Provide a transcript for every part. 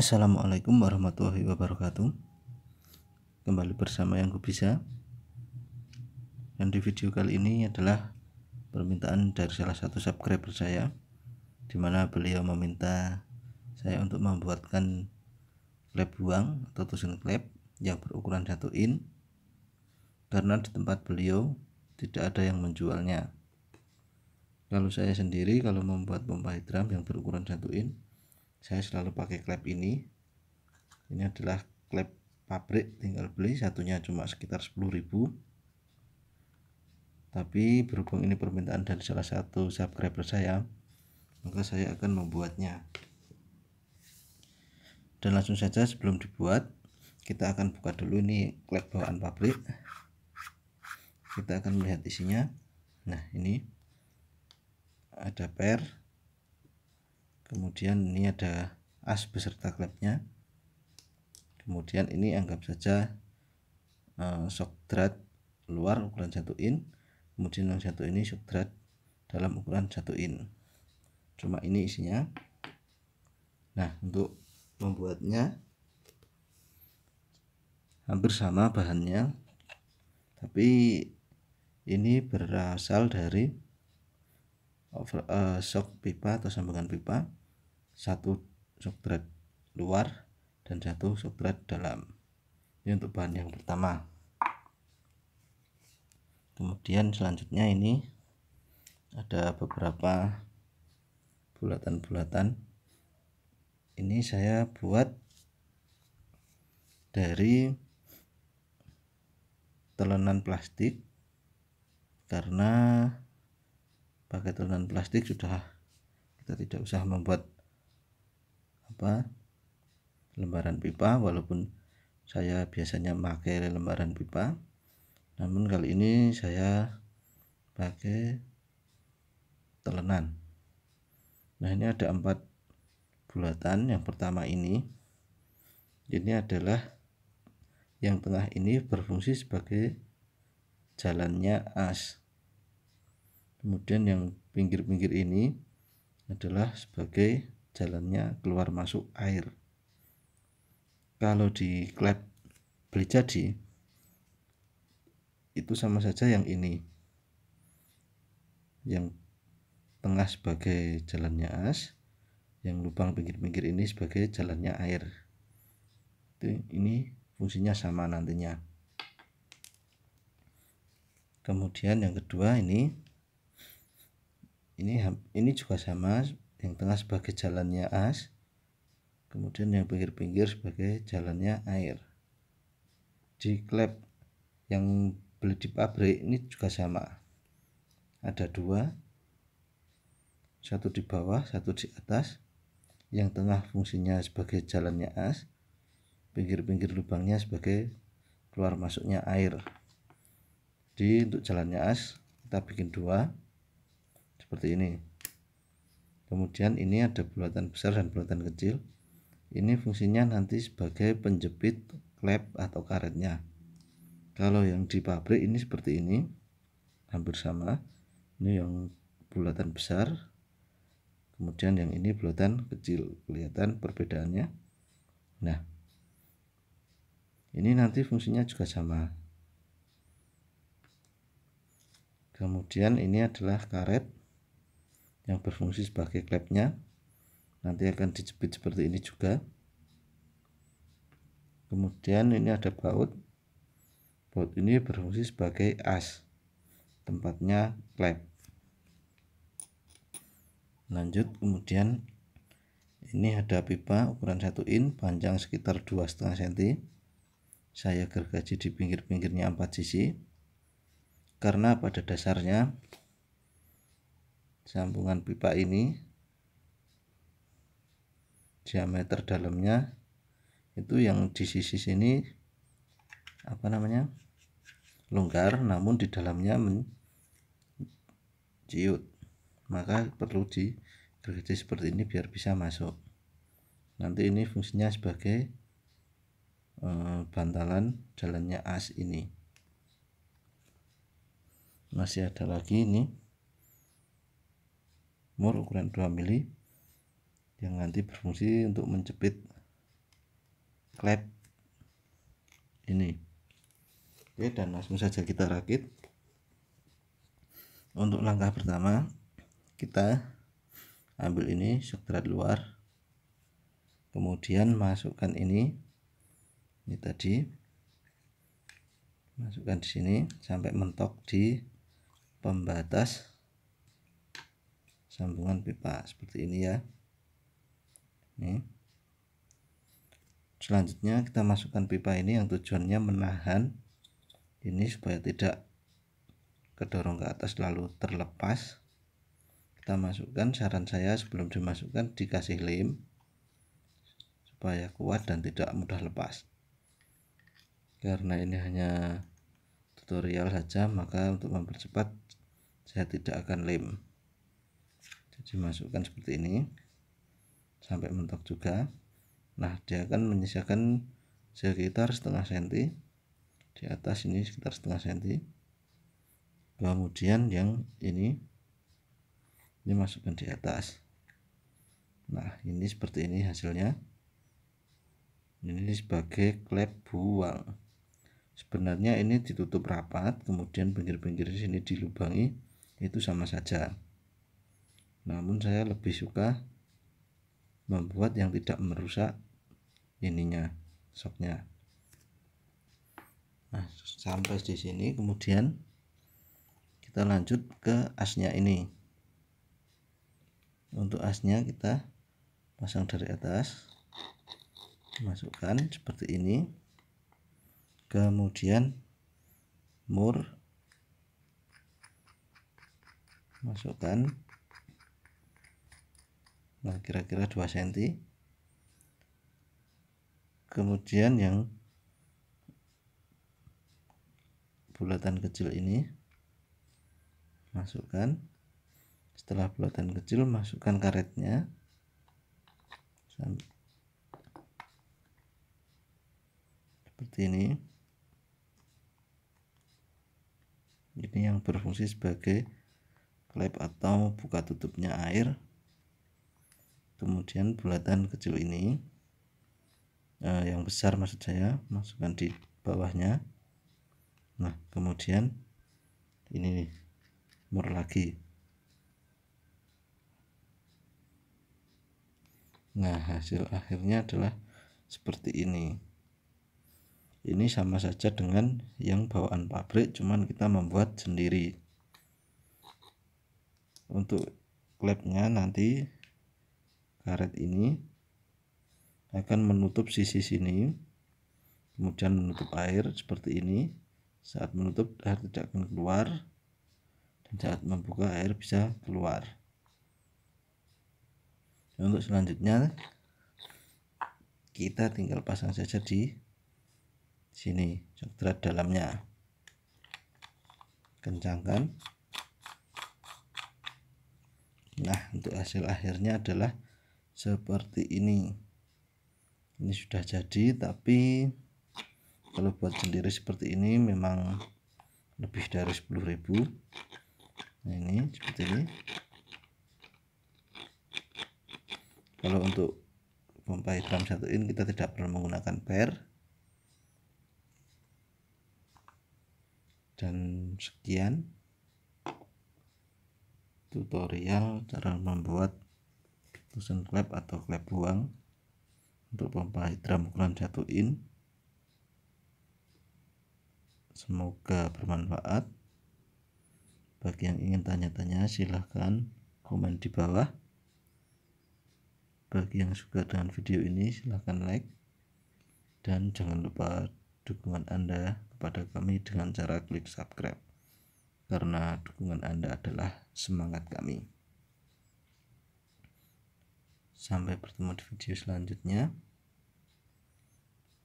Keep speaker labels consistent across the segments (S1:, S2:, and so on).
S1: Assalamualaikum warahmatullahi wabarakatuh Kembali bersama yang kubisa bisa Dan di video kali ini adalah Permintaan dari salah satu subscriber saya Dimana beliau meminta Saya untuk membuatkan Klep buang atau tusun klep Yang berukuran 1 in Karena di tempat beliau Tidak ada yang menjualnya Kalau saya sendiri Kalau membuat pompa hidram yang berukuran 1 in saya selalu pakai klep ini ini adalah klep pabrik tinggal beli satunya cuma sekitar 10.000 tapi berhubung ini permintaan dari salah satu subscriber saya maka saya akan membuatnya dan langsung saja sebelum dibuat kita akan buka dulu ini klep bawaan pabrik kita akan melihat isinya nah ini ada per kemudian ini ada as beserta klepnya kemudian ini anggap saja uh, eh, drat luar ukuran 1 in kemudian yang satu ini drat dalam ukuran 1 in cuma ini isinya nah untuk membuatnya hampir sama bahannya tapi ini berasal dari over, uh, eh, shock pipa atau sambungan pipa satu substrat luar dan satu substrat dalam ini untuk bahan yang pertama kemudian selanjutnya ini ada beberapa bulatan-bulatan ini saya buat dari telenan plastik karena pakai telenan plastik sudah kita tidak usah membuat apa lembaran pipa walaupun saya biasanya pakai lembaran pipa namun kali ini saya pakai telenan nah ini ada empat bulatan yang pertama ini ini adalah yang tengah ini berfungsi sebagai jalannya as kemudian yang pinggir-pinggir ini adalah sebagai jalannya keluar masuk air kalau di klep beli jadi itu sama saja yang ini yang tengah sebagai jalannya as yang lubang pinggir-pinggir ini sebagai jalannya air itu ini fungsinya sama nantinya kemudian yang kedua ini ini ini juga sama yang tengah sebagai jalannya as kemudian yang pinggir-pinggir sebagai jalannya air di klep yang beli di pabrik ini juga sama ada dua satu di bawah satu di atas yang tengah fungsinya sebagai jalannya as pinggir-pinggir lubangnya sebagai keluar masuknya air di untuk jalannya as kita bikin dua seperti ini kemudian ini ada bulatan besar dan bulatan kecil ini fungsinya nanti sebagai penjepit klep atau karetnya kalau yang di pabrik ini seperti ini hampir sama ini yang bulatan besar kemudian yang ini bulatan kecil kelihatan perbedaannya nah ini nanti fungsinya juga sama kemudian ini adalah karet yang berfungsi sebagai klepnya nanti akan dijepit seperti ini juga kemudian ini ada baut baut ini berfungsi sebagai as tempatnya klep lanjut kemudian ini ada pipa ukuran 1 in panjang sekitar 2,5 cm saya gergaji di pinggir-pinggirnya 4 sisi karena pada dasarnya sambungan pipa ini diameter dalamnya itu yang di sisi sini apa namanya longgar namun di dalamnya menciut maka perlu di gergaji seperti ini biar bisa masuk nanti ini fungsinya sebagai e, bantalan jalannya as ini masih ada lagi ini mur ukuran 2 mili yang nanti berfungsi untuk menjepit klep ini oke dan langsung saja kita rakit untuk langkah pertama kita ambil ini substrat luar kemudian masukkan ini ini tadi masukkan di sini sampai mentok di pembatas sambungan pipa seperti ini ya ini selanjutnya kita masukkan pipa ini yang tujuannya menahan ini supaya tidak kedorong ke atas lalu terlepas kita masukkan saran saya sebelum dimasukkan dikasih lem supaya kuat dan tidak mudah lepas karena ini hanya tutorial saja maka untuk mempercepat saya tidak akan lem dimasukkan seperti ini sampai mentok juga nah dia akan menyisakan sekitar setengah senti di atas ini sekitar setengah senti kemudian yang ini ini masukkan di atas nah ini seperti ini hasilnya ini sebagai klep buang sebenarnya ini ditutup rapat kemudian pinggir-pinggir sini dilubangi itu sama saja namun saya lebih suka membuat yang tidak merusak ininya soknya nah sampai di sini kemudian kita lanjut ke asnya ini untuk asnya kita pasang dari atas masukkan seperti ini kemudian mur masukkan nah kira-kira 2 cm kemudian yang bulatan kecil ini masukkan setelah bulatan kecil masukkan karetnya seperti ini ini yang berfungsi sebagai klep atau buka tutupnya air kemudian bulatan kecil ini eh, yang besar maksud saya masukkan di bawahnya nah kemudian ini mur lagi nah hasil akhirnya adalah seperti ini ini sama saja dengan yang bawaan pabrik cuman kita membuat sendiri untuk klepnya nanti karet ini akan menutup sisi sini kemudian menutup air seperti ini saat menutup air tidak akan keluar dan saat membuka air bisa keluar dan untuk selanjutnya kita tinggal pasang saja di sini coklat dalamnya kencangkan nah untuk hasil akhirnya adalah seperti ini ini sudah jadi tapi kalau buat sendiri seperti ini memang lebih dari 10.000 nah ini seperti ini kalau untuk pompa hidram satu ini kita tidak perlu menggunakan per dan sekian tutorial cara membuat Tusen klep atau klep ruang untuk pompa hidram ukuran 1 in semoga bermanfaat bagi yang ingin tanya-tanya silahkan komen di bawah bagi yang suka dengan video ini silahkan like dan jangan lupa dukungan anda kepada kami dengan cara klik subscribe karena dukungan anda adalah semangat kami Sampai bertemu di video selanjutnya.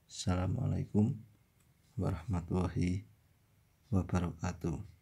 S1: Assalamualaikum warahmatullahi wabarakatuh.